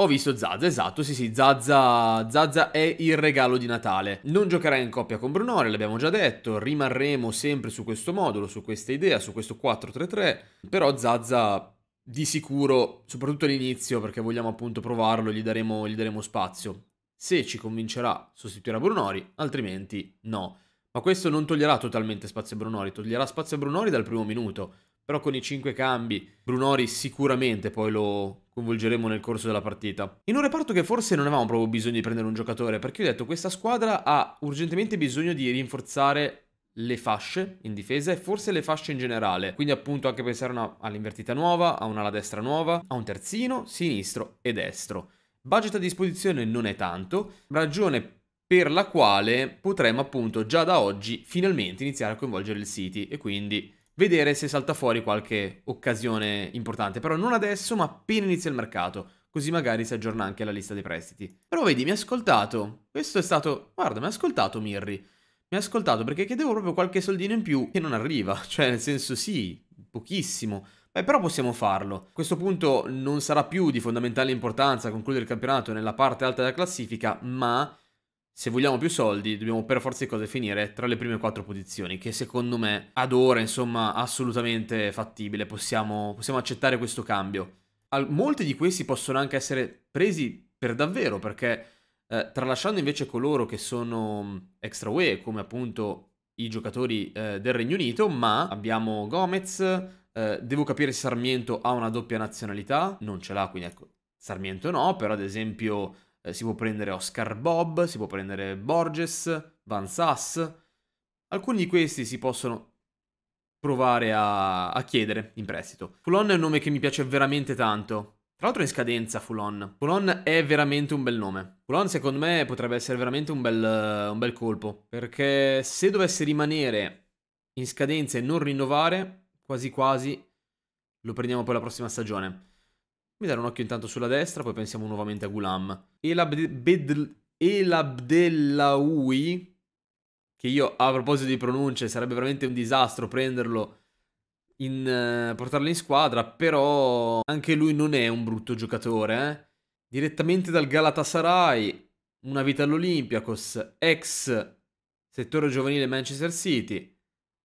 Ho visto Zazza, esatto, sì sì, Zazza, Zazza è il regalo di Natale. Non giocherà in coppia con Brunori, l'abbiamo già detto, rimarremo sempre su questo modulo, su questa idea, su questo 4-3-3, però Zazza di sicuro, soprattutto all'inizio, perché vogliamo appunto provarlo, gli daremo, gli daremo spazio. Se ci convincerà, sostituirà Brunori, altrimenti no. Ma questo non toglierà totalmente spazio a Brunori, toglierà spazio a Brunori dal primo minuto però con i 5 cambi Brunori sicuramente poi lo coinvolgeremo nel corso della partita. In un reparto che forse non avevamo proprio bisogno di prendere un giocatore, perché ho detto questa squadra ha urgentemente bisogno di rinforzare le fasce in difesa e forse le fasce in generale, quindi appunto anche pensare all'invertita nuova, a un'ala destra nuova, a un terzino, sinistro e destro. Budget a disposizione non è tanto, ragione per la quale potremmo appunto già da oggi finalmente iniziare a coinvolgere il City e quindi vedere se salta fuori qualche occasione importante, però non adesso, ma appena inizia il mercato, così magari si aggiorna anche la lista dei prestiti. Però vedi, mi ha ascoltato. Questo è stato, guarda, mi ha ascoltato Mirri. Mi ha ascoltato perché chiedevo proprio qualche soldino in più che non arriva, cioè nel senso sì, pochissimo, Beh, però possiamo farlo. A questo punto non sarà più di fondamentale importanza concludere il campionato nella parte alta della classifica, ma se vogliamo più soldi, dobbiamo per forza di cose finire tra le prime quattro posizioni, che secondo me ad ora, insomma, assolutamente fattibile, possiamo, possiamo accettare questo cambio. Al, molti di questi possono anche essere presi per davvero, perché eh, tralasciando invece coloro che sono mm, extra UE, come appunto i giocatori eh, del Regno Unito, ma abbiamo Gomez, eh, devo capire se Sarmiento ha una doppia nazionalità, non ce l'ha, quindi ecco, Sarmiento no, però ad esempio... Eh, si può prendere Oscar Bob, si può prendere Borges, Van Sass. Alcuni di questi si possono provare a, a chiedere in prestito. Fulon è un nome che mi piace veramente tanto. Tra l'altro è in scadenza Fulon. Fulon è veramente un bel nome. Fulon secondo me potrebbe essere veramente un bel, eh, un bel colpo. Perché se dovesse rimanere in scadenza e non rinnovare, quasi quasi lo prendiamo poi la prossima stagione. Mi dare un occhio intanto sulla destra, poi pensiamo nuovamente a Gulam. Elabdellaui, che io a proposito di pronunce sarebbe veramente un disastro prenderlo in, uh, portarlo in squadra, però anche lui non è un brutto giocatore. Eh? Direttamente dal Galatasaray, una vita all'Olympiacos, ex settore giovanile Manchester City,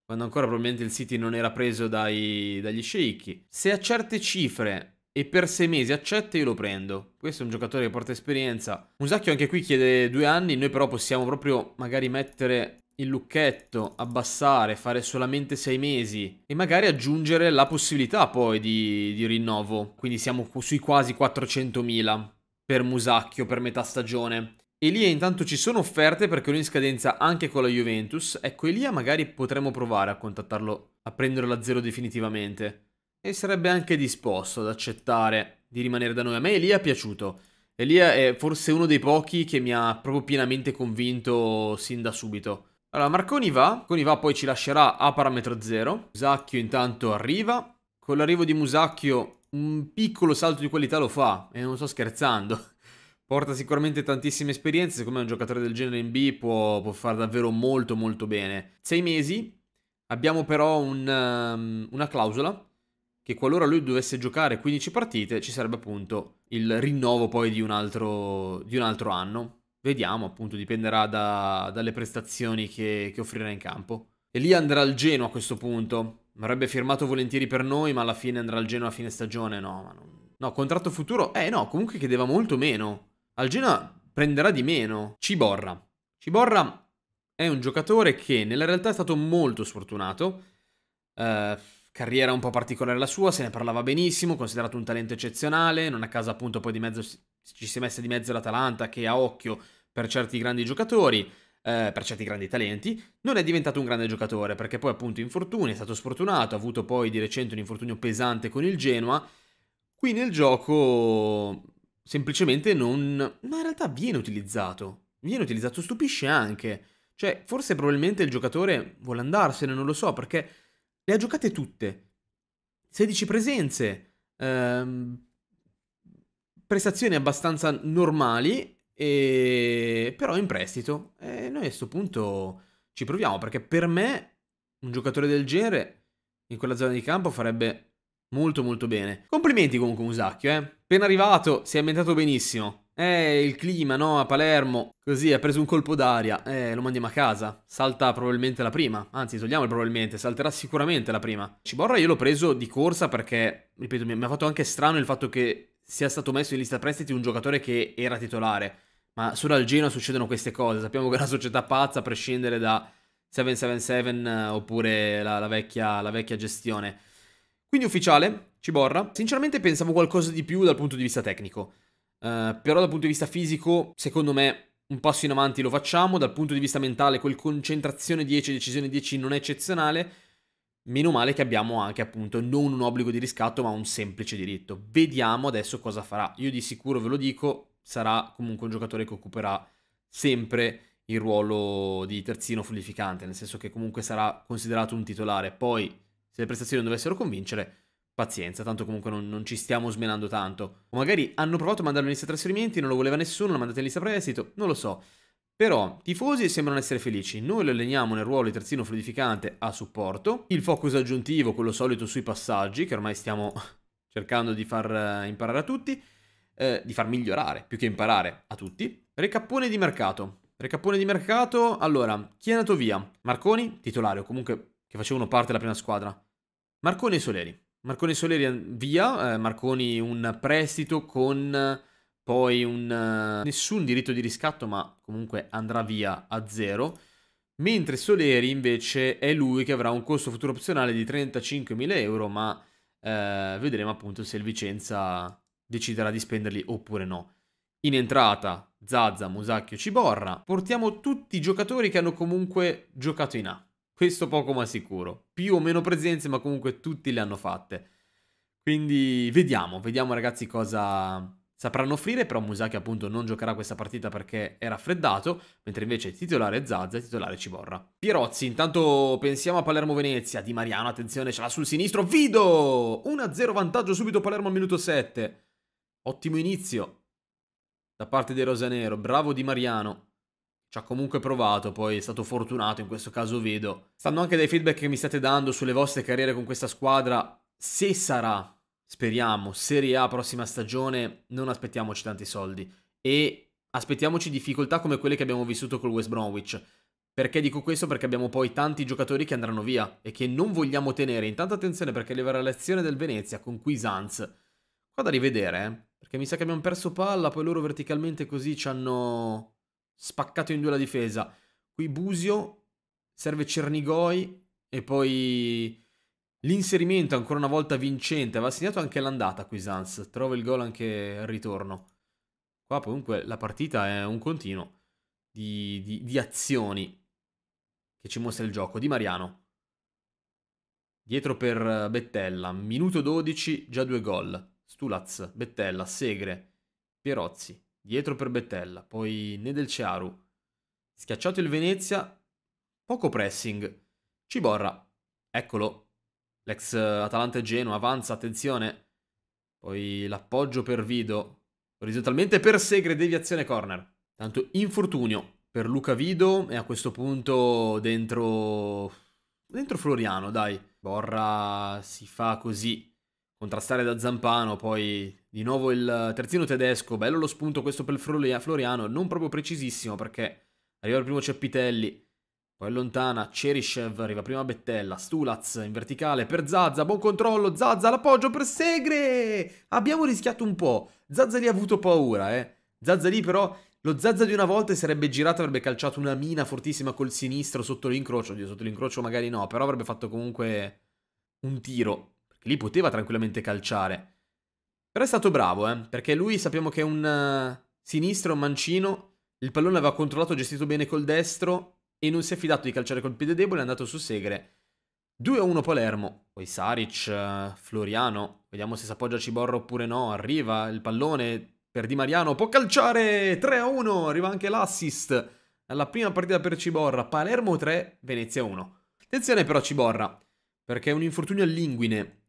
quando ancora probabilmente il City non era preso dai, dagli sceicchi. Se a certe cifre e per sei mesi accetta io lo prendo. Questo è un giocatore che porta esperienza. Musacchio anche qui chiede due anni, noi però possiamo proprio magari mettere il lucchetto, abbassare, fare solamente sei mesi e magari aggiungere la possibilità poi di, di rinnovo. Quindi siamo sui quasi 400.000 per Musacchio per metà stagione. Elia intanto ci sono offerte perché lui in scadenza anche con la Juventus. Ecco, Elia magari potremmo provare a contattarlo, a prenderlo a zero definitivamente e sarebbe anche disposto ad accettare di rimanere da noi. A me Elia è piaciuto. Elia è forse uno dei pochi che mi ha proprio pienamente convinto sin da subito. Allora, Marconi va, Marconi va poi ci lascerà a parametro zero. Musacchio intanto arriva. Con l'arrivo di Musacchio un piccolo salto di qualità lo fa, e non sto scherzando. Porta sicuramente tantissime esperienze, Secondo me, un giocatore del genere in B può, può fare davvero molto molto bene. Sei mesi, abbiamo però un, um, una clausola che qualora lui dovesse giocare 15 partite ci sarebbe appunto il rinnovo poi di un altro, di un altro anno. Vediamo, appunto, dipenderà da, dalle prestazioni che, che offrirà in campo. E lì andrà al Genoa a questo punto. Avrebbe firmato volentieri per noi, ma alla fine andrà al Genoa a fine stagione. No, ma non... no, contratto futuro? Eh no, comunque chiedeva molto meno. Al Genoa prenderà di meno. Ciborra. Ciborra è un giocatore che nella realtà è stato molto sfortunato. Eh, carriera un po' particolare la sua, se ne parlava benissimo, considerato un talento eccezionale, non a caso appunto poi di mezzo ci si è messa di mezzo l'Atalanta che ha occhio per certi grandi giocatori, eh, per certi grandi talenti, non è diventato un grande giocatore perché poi appunto infortuni, è stato sfortunato, ha avuto poi di recente un infortunio pesante con il Genoa, qui nel gioco semplicemente non... ma in realtà viene utilizzato, viene utilizzato, stupisce anche, cioè forse probabilmente il giocatore vuole andarsene, non lo so perché le ha giocate tutte. 16 presenze, ehm, prestazioni abbastanza normali, e... però in prestito. E noi a questo punto ci proviamo, perché per me un giocatore del genere in quella zona di campo farebbe molto molto bene. Complimenti comunque Musacchio, eh. Appena arrivato si è ambientato benissimo. Eh, il clima, no? A Palermo. Così ha preso un colpo d'aria. Eh, lo mandiamo a casa. Salta probabilmente la prima. Anzi, togliamo il probabilmente. Salterà sicuramente la prima. Ciborra io l'ho preso di corsa perché, ripeto, mi ha fatto anche strano il fatto che sia stato messo in lista prestiti un giocatore che era titolare. Ma solo al Genoa succedono queste cose. Sappiamo che è una società pazza, a prescindere da 777 eh, oppure la, la, vecchia, la vecchia gestione. Quindi ufficiale, Ciborra. Sinceramente pensavo qualcosa di più dal punto di vista tecnico. Eh, però dal punto di vista fisico, secondo me, un passo in avanti lo facciamo. Dal punto di vista mentale, quel concentrazione 10 decisione 10 non è eccezionale. Meno male che abbiamo anche appunto non un obbligo di riscatto, ma un semplice diritto. Vediamo adesso cosa farà. Io di sicuro ve lo dico, sarà comunque un giocatore che occuperà sempre il ruolo di terzino fluidificante, nel senso che comunque sarà considerato un titolare. Poi, se le prestazioni non dovessero convincere, Pazienza, tanto comunque non, non, ci stiamo smenando tanto. O magari hanno provato a mandarlo in lista trasferimenti, non lo voleva nessuno, l'ha mandato in lista prestito, non lo so. Però, tifosi sembrano essere felici, noi lo alleniamo nel ruolo di terzino fluidificante a supporto, il focus aggiuntivo, quello solito sui passaggi, che ormai stiamo cercando di far eh, imparare a tutti, eh, di far migliorare, più che imparare a tutti. Recappone di mercato. Recappone di mercato, allora, chi è andato via? Marconi, titolare o comunque che facevano parte della prima squadra. Marconi e Soleri. Marconi Soleri via, eh, Marconi un prestito con eh, poi un, eh, nessun diritto di riscatto, ma comunque andrà via a zero. Mentre Soleri invece è lui che avrà un costo futuro opzionale di 35.000 euro, ma eh, vedremo appunto se il Vicenza deciderà di spenderli oppure no. In entrata Zazza, Musacchio, Ciborra. Portiamo tutti i giocatori che hanno comunque giocato in A questo poco ma sicuro. Più o meno presenze, ma comunque tutti le hanno fatte. Quindi vediamo, vediamo ragazzi cosa sapranno offrire, però Musaki appunto non giocherà questa partita perché è raffreddato, mentre invece titolare Zazza e titolare Ciborra. Pierozzi, intanto pensiamo a Palermo-Venezia, Di Mariano, attenzione, ce l'ha sul sinistro, Vido! 1-0 vantaggio subito Palermo al minuto 7. Ottimo inizio da parte dei Rosanero, bravo Di Mariano ci ha comunque provato, poi è stato fortunato, in questo caso vedo. Stando anche dai feedback che mi state dando sulle vostre carriere con questa squadra, se sarà, speriamo, Serie A prossima stagione, non aspettiamoci tanti soldi e aspettiamoci difficoltà come quelle che abbiamo vissuto col West Bromwich. Perché dico questo? Perché abbiamo poi tanti giocatori che andranno via e che non vogliamo tenere. Intanto attenzione perché leverà l'azione del Venezia con Cuisance. Qua da rivedere, eh? perché mi sa che abbiamo perso palla, poi loro verticalmente così ci hanno spaccato in due la difesa. Qui Busio, serve Cernigoi e poi l'inserimento ancora una volta vincente. Va segnato anche l'andata qui Sans, trova il gol anche al ritorno. Qua comunque la partita è un continuo di, di, di azioni che ci mostra il gioco. Di Mariano. Dietro per Bettella, minuto 12, già due gol. Stulaz, Bettella, Segre, Pierozzi, dietro per Bettella, poi Nedelciaru. Schiacciato il Venezia, poco pressing. Ciborra, eccolo. L'ex Atalanta Genoa avanza, attenzione. Poi l'appoggio per Vido, orizzontalmente per Segre, deviazione corner. Tanto infortunio per Luca Vido e a questo punto dentro dentro Floriano, dai. Borra si fa così contrastare da Zampano, poi di nuovo il terzino tedesco, bello lo spunto questo per Floriano, non proprio precisissimo perché arriva il primo Ceppitelli, poi allontana Cerishev, arriva prima Bettella, Stulaz in verticale per Zazza, buon controllo, Zazza l'appoggio per Segre! Abbiamo rischiato un po', Zazza lì ha avuto paura, eh. Zazza lì però, lo Zazza di una volta sarebbe girato, avrebbe calciato una mina fortissima col sinistro sotto l'incrocio, oddio sotto l'incrocio magari no, però avrebbe fatto comunque un tiro lì poteva tranquillamente calciare. Però è stato bravo, eh, perché lui sappiamo che è un uh, sinistro, un mancino, il pallone l'aveva controllato, gestito bene col destro e non si è fidato di calciare col piede debole, è andato su Segre. 2-1 Palermo, poi Saric, uh, Floriano, vediamo se si appoggia Ciborro oppure no, arriva il pallone per Di Mariano, può calciare, 3-1, arriva anche l'assist alla prima partita per Ciborra, Palermo 3, Venezia 1. Attenzione però Ciborra, perché è un infortunio all'inguine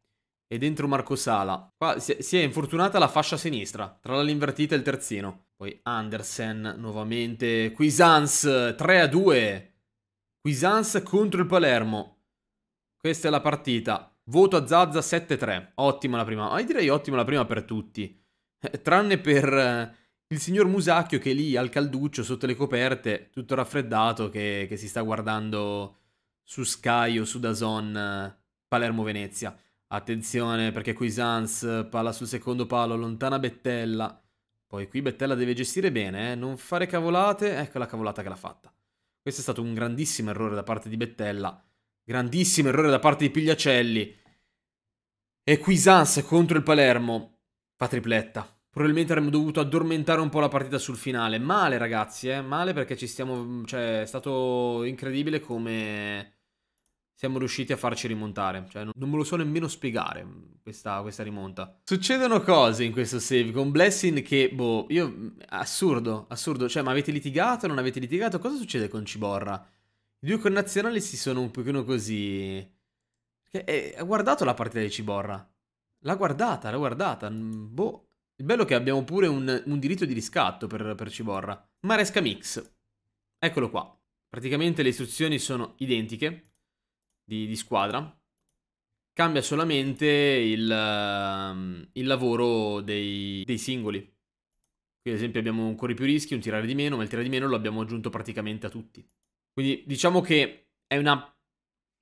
e dentro Marco Sala. Qua si è infortunata la fascia sinistra, tra l'invertita e il terzino. Poi Andersen nuovamente, Cuisance 3 a 2. Cuisance contro il Palermo. Questa è la partita. Voto a Zazza 7-3. Ottima la prima. Ma io direi ottima la prima per tutti. Eh, tranne per eh, il signor Musacchio che è lì al calduccio sotto le coperte, tutto raffreddato, che, che si sta guardando su Sky o su Dazon eh, Palermo-Venezia. Attenzione perché qui Sans eh, palla sul secondo palo, lontana Bettella. Poi qui Bettella deve gestire bene, eh? non fare cavolate. Ecco la cavolata che l'ha fatta. Questo è stato un grandissimo errore da parte di Bettella. Grandissimo errore da parte di Pigliacelli. E qui Sans contro il Palermo fa tripletta. Probabilmente avremmo dovuto addormentare un po' la partita sul finale. Male ragazzi, eh? male perché ci stiamo... Cioè è stato incredibile come siamo riusciti a farci rimontare. Cioè, non me lo so nemmeno spiegare mm, questa, questa rimonta. Succedono cose in questo save con Blessing che, boh, io... Mm, assurdo, assurdo. Cioè, ma avete litigato? Non avete litigato? Cosa succede con Ciborra? I due connazionali si sono un pochino così... Eh, ha guardato la partita di Ciborra. L'ha guardata, l'ha guardata. Mm, boh. Il bello è che abbiamo pure un, un diritto di riscatto per, per Ciborra. Maresca Mix. Eccolo qua. Praticamente le istruzioni sono identiche di, di squadra. Cambia solamente il, ehm, il lavoro dei, dei, singoli. Qui ad esempio abbiamo un corri più rischi, un tirare di meno, ma il tirare di meno lo abbiamo aggiunto praticamente a tutti. Quindi diciamo che è una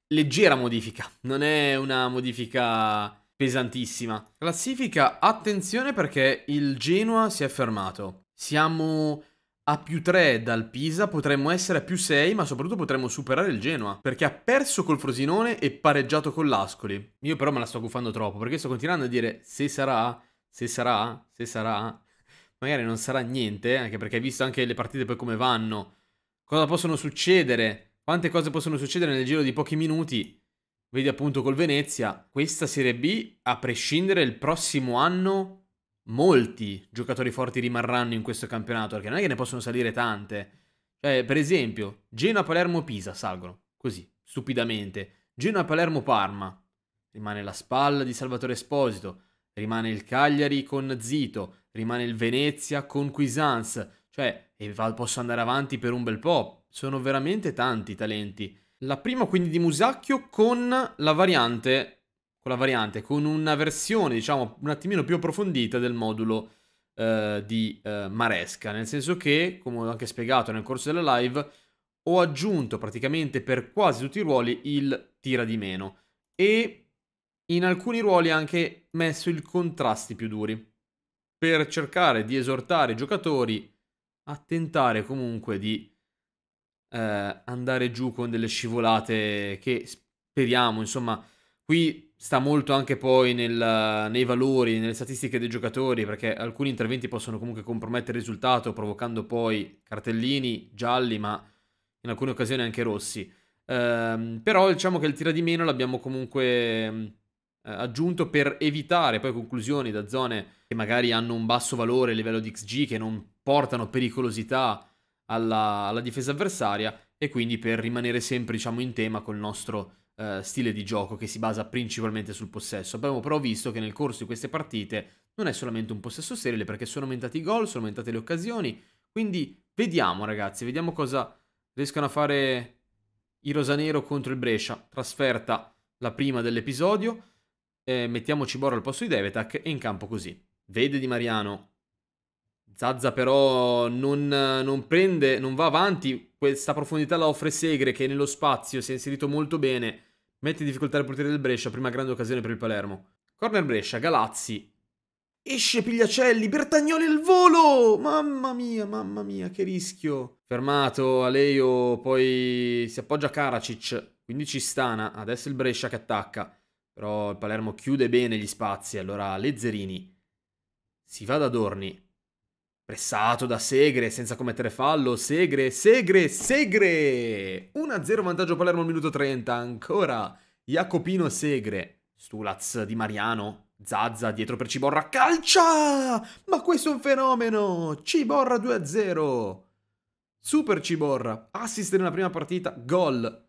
leggera modifica, non è una modifica pesantissima. Classifica, attenzione perché il Genoa si è fermato. Siamo a più 3 dal Pisa, potremmo essere a più 6, ma soprattutto potremmo superare il Genoa, perché ha perso col Frosinone e pareggiato con l'Ascoli. Io però me la sto gufando troppo, perché sto continuando a dire se sarà, se sarà, se sarà, magari non sarà niente, eh, anche perché hai visto anche le partite poi come vanno, cosa possono succedere, quante cose possono succedere nel giro di pochi minuti. Vedi appunto col Venezia, questa Serie B, a prescindere il prossimo anno molti giocatori forti rimarranno in questo campionato, perché non è che ne possono salire tante. Cioè, per esempio, Genoa, Palermo, Pisa salgono, così, stupidamente. Genoa, Palermo, Parma. Rimane la spalla di Salvatore Esposito, rimane il Cagliari con Zito, rimane il Venezia con Cuisance. Cioè, e posso andare avanti per un bel po'. Sono veramente tanti i talenti. La prima quindi di Musacchio con la variante con la variante, con una versione, diciamo, un attimino più approfondita del modulo eh, di eh, Maresca, nel senso che, come ho anche spiegato nel corso della live, ho aggiunto praticamente per quasi tutti i ruoli il tira di meno e in alcuni ruoli anche messo i contrasti più duri per cercare di esortare i giocatori a tentare comunque di eh, andare giù con delle scivolate che speriamo insomma Qui sta molto anche poi nel, nei valori, nelle statistiche dei giocatori, perché alcuni interventi possono comunque compromettere il risultato, provocando poi cartellini gialli, ma in alcune occasioni anche rossi. Ehm, però diciamo che il tira di meno l'abbiamo comunque eh, aggiunto per evitare poi conclusioni da zone che magari hanno un basso valore a livello di XG, che non portano pericolosità alla, alla difesa avversaria, e quindi per rimanere sempre diciamo, in tema col nostro eh, stile di gioco che si basa principalmente sul possesso. Abbiamo però visto che nel corso di queste partite non è solamente un possesso sterile perché sono aumentati i gol, sono aumentate le occasioni. Quindi vediamo ragazzi, vediamo cosa riescono a fare i Rosanero contro il Brescia. Trasferta la prima dell'episodio. Eh, mettiamo Cibora al posto di Devetak e in campo così. Vede Di Mariano Zazza però non, non, prende, non va avanti, questa profondità la offre Segre che nello spazio si è inserito molto bene, mette in difficoltà il portiere del Brescia, prima grande occasione per il Palermo. Corner Brescia, Galazzi, esce Pigliacelli, Bertagnoli al volo! Mamma mia, mamma mia, che rischio! Fermato Aleio, poi si appoggia Karacic, quindi stana, adesso il Brescia che attacca, però il Palermo chiude bene gli spazi, allora Lezzerini si va da Dorni, Pressato da Segre, senza commettere fallo. Segre, Segre, Segre! 1-0 vantaggio Palermo al minuto 30. Ancora Jacopino Segre. Stulaz di Mariano. Zazza dietro per Ciborra. Calcia! Ma questo è un fenomeno! Ciborra 2-0. Super Ciborra. Assist nella prima partita. Gol.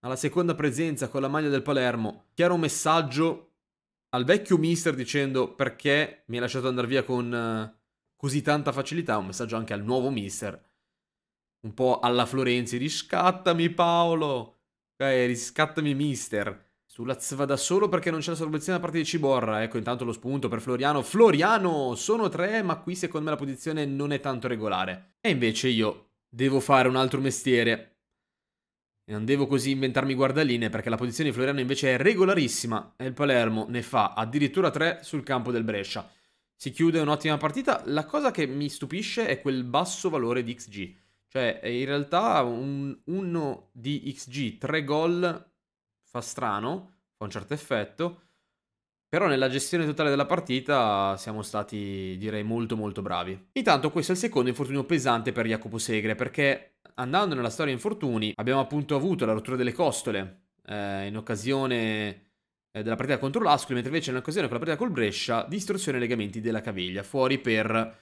Alla seconda presenza con la maglia del Palermo. Chiaro messaggio al vecchio mister dicendo perché mi ha lasciato andare via con... Eh, così tanta facilità, un messaggio anche al nuovo mister, un po' alla Florenzi, riscattami Paolo, eh, riscattami mister. Sulla va da solo perché non c'è la sorveglianza da parte di Ciborra. Ecco intanto lo spunto per Floriano. Floriano, sono tre, ma qui secondo me la posizione non è tanto regolare. E invece io devo fare un altro mestiere. E non devo così inventarmi guardaline perché la posizione di Floriano invece è regolarissima. E il Palermo ne fa addirittura tre sul campo del Brescia si chiude un'ottima partita. La cosa che mi stupisce è quel basso valore di XG. Cioè, eh, in realtà un 1 di XG, 3 gol fa strano, fa un certo effetto. Però nella gestione totale della partita siamo stati, direi, molto molto bravi. Intanto questo è il secondo infortunio pesante per Jacopo Segre, perché andando nella storia infortuni abbiamo appunto avuto la rottura delle costole eh, in occasione eh, della partita contro l'Ascoli, mentre invece in occasione con la partita col Brescia, distruzione ai legamenti della caviglia, fuori per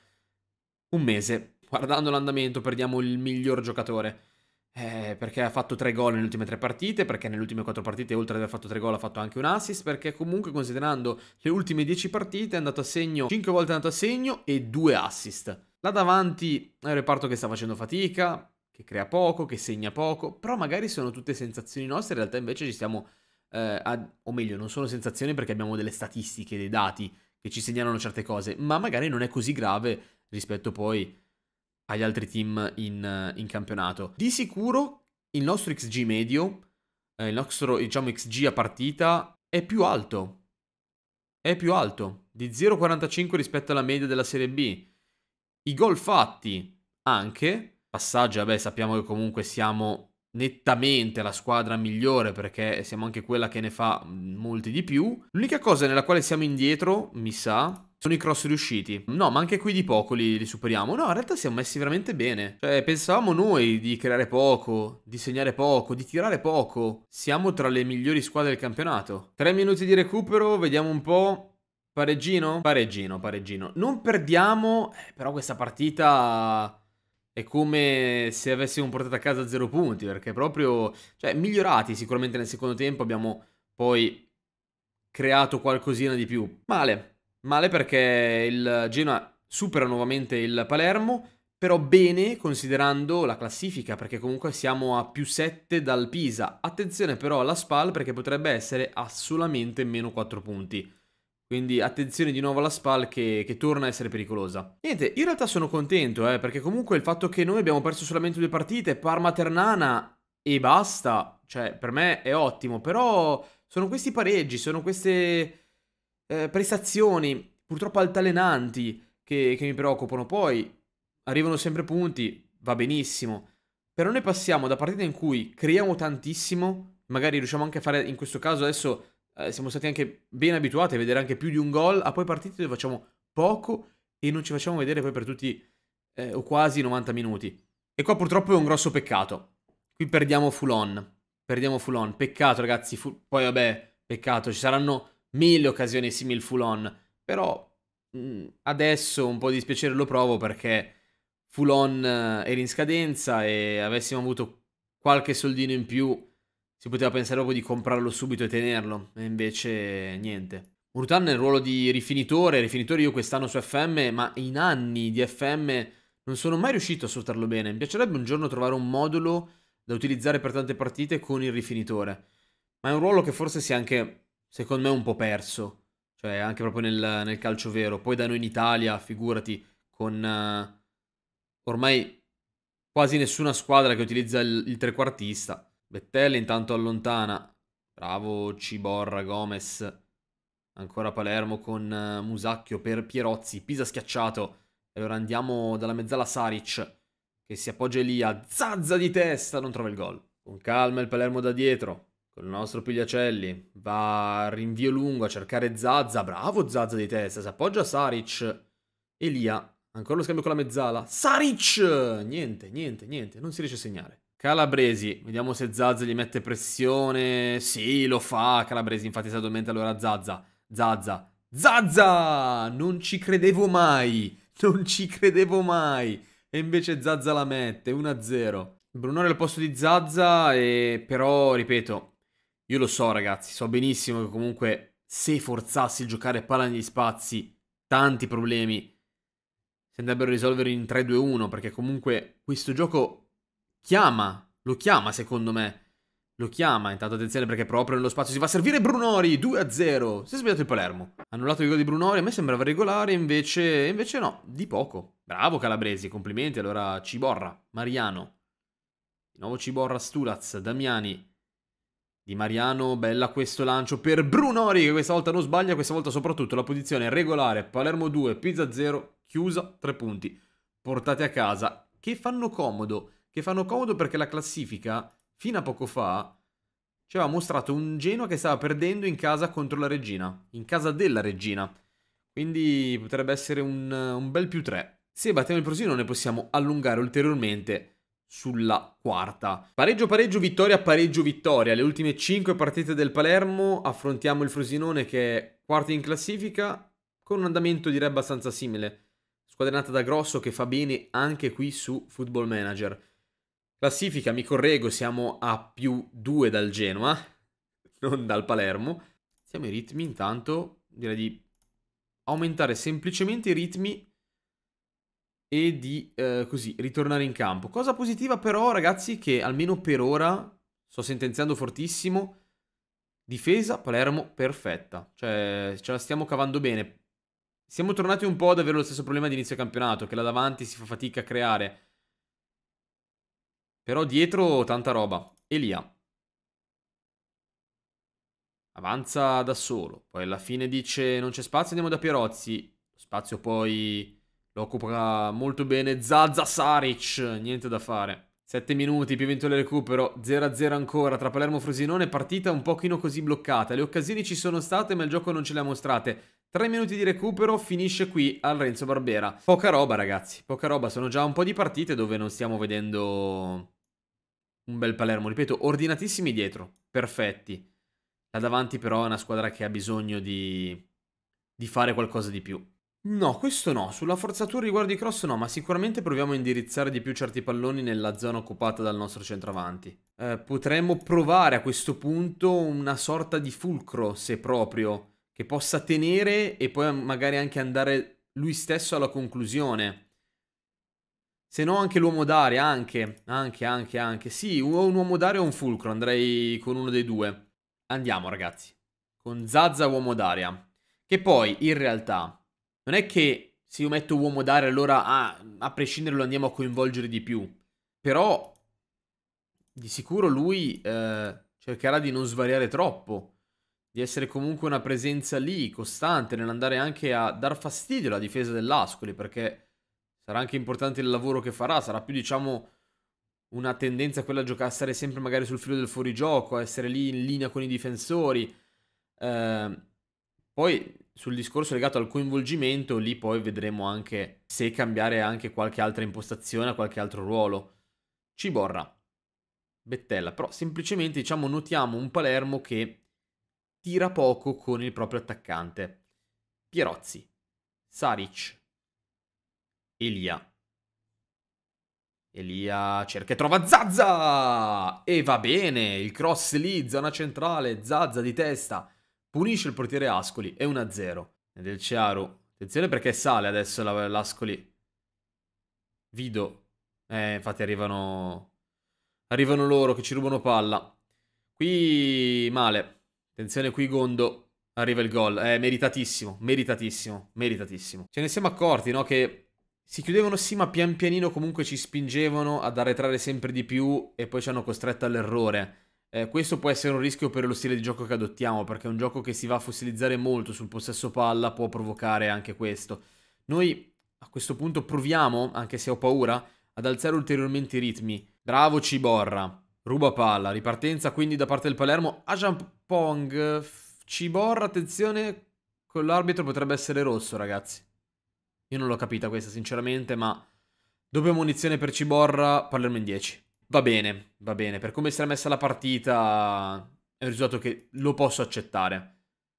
un mese. Guardando l'andamento perdiamo il miglior giocatore. Eh, perché ha fatto tre gol nelle ultime tre partite, perché nelle ultime quattro partite, oltre ad aver fatto tre gol, ha fatto anche un assist, perché comunque considerando le ultime dieci partite è andato a segno, cinque volte è andato a segno e due assist. Là davanti è un reparto che sta facendo fatica, che crea poco, che segna poco, però magari sono tutte sensazioni nostre, in realtà invece ci stiamo eh, a, o meglio, non sono sensazioni perché abbiamo delle statistiche, dei dati che ci segnalano certe cose, ma magari non è così grave rispetto poi agli altri team in, in campionato. Di sicuro il nostro XG medio, eh, il nostro diciamo XG a partita è più alto, è più alto, di 0,45 rispetto alla media della Serie B. I gol fatti anche, Passaggio, vabbè sappiamo che comunque siamo nettamente la squadra migliore perché siamo anche quella che ne fa molti di più. L'unica cosa nella quale siamo indietro, mi sa, sono i cross riusciti. No, ma anche qui di poco li, li, superiamo. No, in realtà siamo messi veramente bene. Cioè, pensavamo noi di creare poco, di segnare poco, di tirare poco. Siamo tra le migliori squadre del campionato. Tre minuti di recupero, vediamo un po'. Pareggino? Pareggino, pareggino. Non perdiamo, eh, però questa partita è come se avessimo portato a casa zero punti, perché proprio, cioè, migliorati sicuramente nel secondo tempo, abbiamo poi creato qualcosina di più. Male, male perché il Genoa supera nuovamente il Palermo, però bene considerando la classifica, perché comunque siamo a più 7 dal Pisa. Attenzione però alla SPAL perché potrebbe essere a solamente meno 4 punti. Quindi attenzione di nuovo alla SPAL che, che, torna a essere pericolosa. Niente, in realtà sono contento, eh, perché comunque il fatto che noi abbiamo perso solamente due partite, Parma-Ternana e basta, cioè per me è ottimo, però sono questi pareggi, sono queste eh, prestazioni purtroppo altalenanti che, che mi preoccupano. Poi arrivano sempre punti, va benissimo, però noi passiamo da partite in cui creiamo tantissimo, magari riusciamo anche a fare in questo caso adesso eh, siamo stati anche ben abituati a vedere anche più di un gol, a poi partite dove facciamo poco e non ci facciamo vedere poi per tutti eh, o quasi 90 minuti. E qua purtroppo è un grosso peccato. Qui perdiamo full on. Perdiamo full on. Peccato ragazzi, fu- poi vabbè, peccato, ci saranno mille occasioni simili full on, però mh, mm, adesso un po' di dispiacere lo provo perché full on eh, era in scadenza e avessimo avuto qualche soldino in più si poteva pensare proprio di comprarlo subito e tenerlo, e invece niente. Murutan nel ruolo di rifinitore, rifinitore io quest'anno su FM, ma in anni di FM non sono mai riuscito a sfruttarlo bene. Mi piacerebbe un giorno trovare un modulo da utilizzare per tante partite con il rifinitore, ma è un ruolo che forse si è anche, secondo me, un po' perso cioè anche proprio nel, nel, calcio vero. Poi da noi in Italia, figurati, con uh, ormai quasi nessuna squadra che utilizza il, il trequartista. Bettelle intanto allontana. Bravo Ciborra Gomez. Ancora Palermo con eh, Musacchio per Pierozzi. Pisa schiacciato. E allora andiamo dalla mezzala Saric che si appoggia lì a zazza di testa. Non trova il gol. Con calma il Palermo da dietro. Con il nostro Pigliacelli va rinvio lungo a cercare Zazza. Bravo Zazza di testa. Si appoggia a Saric. Elia. Ancora lo scambio con la mezzala. Saric! Niente, niente, niente. Non si riesce a segnare. Calabresi, vediamo se Zazza gli mette pressione. Sì, lo fa. Calabresi infatti si addormenta allora Zazza. Zazza. Zazza! Non ci credevo mai. Non ci credevo mai. E invece Zazza la mette, 1-0. Brunore al posto di Zazza, e però, ripeto, io lo so ragazzi, so benissimo che comunque se forzassi il giocare palla negli spazi, tanti problemi si andrebbero a risolvere in 3-2-1, perché comunque questo gioco Chiama, lo chiama secondo me. Lo chiama, intanto attenzione perché proprio nello spazio si va a servire Brunori, 2-0. Si è sbagliato il Palermo. Annullato il gol di Brunori, a me sembrava regolare, invece, invece no, di poco. Bravo Calabresi, complimenti. Allora Ciborra, Mariano. Di nuovo Ciborra, Stulaz, Damiani. Di Mariano, bella questo lancio per Brunori, che questa volta non sbaglia, questa volta soprattutto la posizione regolare. Palermo 2, Pizza 0, chiusa, 3 punti. Portate a casa, che fanno comodo che fanno comodo perché la classifica, fino a poco fa, ci aveva mostrato un Genoa che stava perdendo in casa contro la Regina, in casa della Regina. Quindi potrebbe essere un, un bel più 3. Se battiamo il Prosino ne possiamo allungare ulteriormente sulla quarta. Pareggio, pareggio, vittoria, pareggio, vittoria. Le ultime 5 partite del Palermo affrontiamo il Frosinone che è quarto in classifica con un andamento direi abbastanza simile. Squadrinata da Grosso che fa bene anche qui su Football Manager. Classifica, mi correggo, siamo a più 2 dal Genoa, non dal Palermo. Siamo i ritmi intanto, direi di aumentare semplicemente i ritmi e di eh, così ritornare in campo. Cosa positiva però ragazzi che almeno per ora sto sentenziando fortissimo, difesa Palermo perfetta, cioè ce la stiamo cavando bene. Siamo tornati un po' ad avere lo stesso problema di inizio campionato, che là davanti si fa fatica a creare però dietro tanta roba. Elia. Avanza da solo. Poi alla fine dice non c'è spazio, andiamo da Pierozzi. Lo spazio poi lo occupa molto bene Zaza Saric. Niente da fare. 7 minuti più eventuale recupero, 0-0 ancora tra Palermo e Frosinone, partita un pochino così bloccata. Le occasioni ci sono state ma il gioco non ce le ha mostrate. 3 minuti di recupero, finisce qui al Renzo Barbera. Poca roba ragazzi, poca roba, sono già un po' di partite dove non stiamo vedendo un bel Palermo, ripeto, ordinatissimi dietro, perfetti. Là davanti però è una squadra che ha bisogno di, di fare qualcosa di più. No, questo no, sulla forzatura riguardo i cross no, ma sicuramente proviamo a indirizzare di più certi palloni nella zona occupata dal nostro centravanti. Eh, potremmo provare a questo punto una sorta di fulcro, se proprio, che possa tenere e poi magari anche andare lui stesso alla conclusione. Se no anche l'uomo d'aria, anche, anche, anche, anche. Sì, un, un uomo d'aria o un fulcro, andrei con uno dei due. Andiamo ragazzi, con Zazza uomo d'aria. Che poi, in realtà, non è che se io metto uomo d'aria allora ah, a prescindere lo andiamo a coinvolgere di più. Però, di sicuro lui eh, cercherà di non svariare troppo. Di essere comunque una presenza lì, costante, nell'andare anche a dar fastidio alla difesa dell'Ascoli, perché Sarà anche importante il lavoro che farà, sarà più diciamo una tendenza quella a giocare, a stare sempre magari sul filo del fuorigioco, a essere lì in linea con i difensori. Eh, poi sul discorso legato al coinvolgimento, lì poi vedremo anche se cambiare anche qualche altra impostazione qualche altro ruolo. Ci borra. Bettella, però semplicemente diciamo notiamo un Palermo che tira poco con il proprio attaccante. Pierozzi, Saric, Elia. Elia cerca e trova Zazza! E va bene, il cross lì, zona centrale, Zazza di testa. Punisce il portiere Ascoli, è 1-0. Del Ciaro. Attenzione perché sale adesso l'Ascoli. Vido. Eh, infatti arrivano... Arrivano loro che ci rubano palla. Qui male. Attenzione qui Gondo. Arriva il gol. È eh, meritatissimo, meritatissimo, meritatissimo. Ce ne siamo accorti, no? Che si chiudevano sì, ma pian pianino comunque ci spingevano ad arretrare sempre di più e poi ci hanno costretto all'errore. Eh, questo può essere un rischio per lo stile di gioco che adottiamo, perché un gioco che si va a fossilizzare molto sul possesso palla può provocare anche questo. Noi a questo punto proviamo, anche se ho paura, ad alzare ulteriormente i ritmi. Bravo Ciborra, ruba palla, ripartenza quindi da parte del Palermo. Ajan Pong, Ciborra, attenzione, con l'arbitro potrebbe essere rosso ragazzi. Io non l'ho capita questa, sinceramente, ma... Doppia munizione per Ciborra, parleremo in 10. Va bene, va bene. Per come si era messa la partita, è un risultato che lo posso accettare.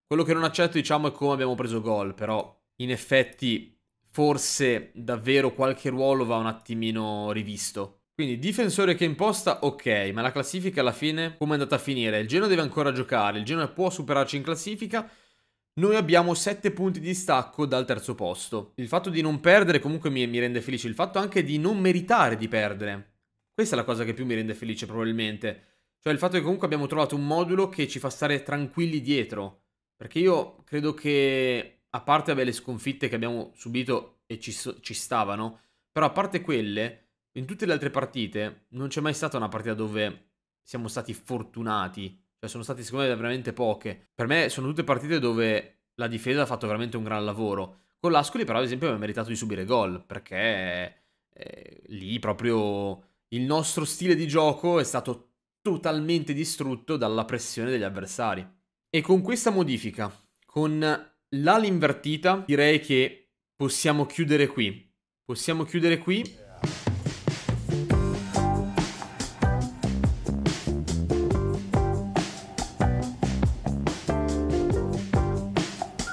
Quello che non accetto, diciamo, è come abbiamo preso gol, però in effetti forse davvero qualche ruolo va un attimino rivisto. Quindi difensore che imposta, ok, ma la classifica alla fine come è andata a finire? Il Genoa deve ancora giocare, il Genoa può superarci in classifica, noi abbiamo 7 punti di stacco dal terzo posto. Il fatto di non perdere comunque mi, mi, rende felice, il fatto anche di non meritare di perdere. Questa è la cosa che più mi rende felice probabilmente. Cioè il fatto che comunque abbiamo trovato un modulo che ci fa stare tranquilli dietro. Perché io credo che, a parte beh, le sconfitte che abbiamo subito e ci, ci stavano, però a parte quelle, in tutte le altre partite non c'è mai stata una partita dove siamo stati fortunati cioè, sono state secondo me veramente poche. Per me sono tutte partite dove la difesa ha fatto veramente un gran lavoro. Con l'Ascoli, però, ad esempio, ha meritato di subire gol perché eh, lì proprio il nostro stile di gioco è stato totalmente distrutto dalla pressione degli avversari. E con questa modifica, con l'ala invertita, direi che possiamo chiudere qui. Possiamo chiudere qui